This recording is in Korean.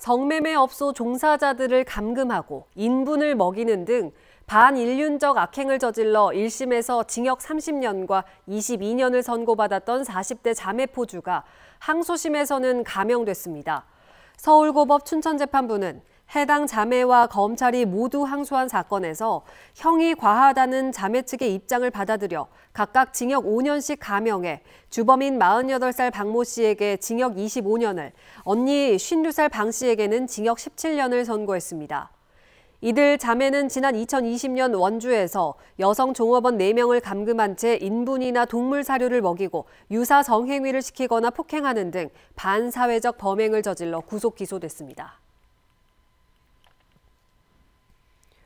성매매 업소 종사자들을 감금하고 인분을 먹이는 등 반인륜적 악행을 저질러 1심에서 징역 30년과 22년을 선고받았던 40대 자매포주가 항소심에서는 감형됐습니다. 서울고법 춘천재판부는 해당 자매와 검찰이 모두 항소한 사건에서 형이 과하다는 자매 측의 입장을 받아들여 각각 징역 5년씩 감형해 주범인 48살 박모 씨에게 징역 25년을, 언니 5 2살방 씨에게는 징역 17년을 선고했습니다. 이들 자매는 지난 2020년 원주에서 여성 종업원 4명을 감금한 채 인분이나 동물 사료를 먹이고 유사 성행위를 시키거나 폭행하는 등 반사회적 범행을 저질러 구속 기소됐습니다.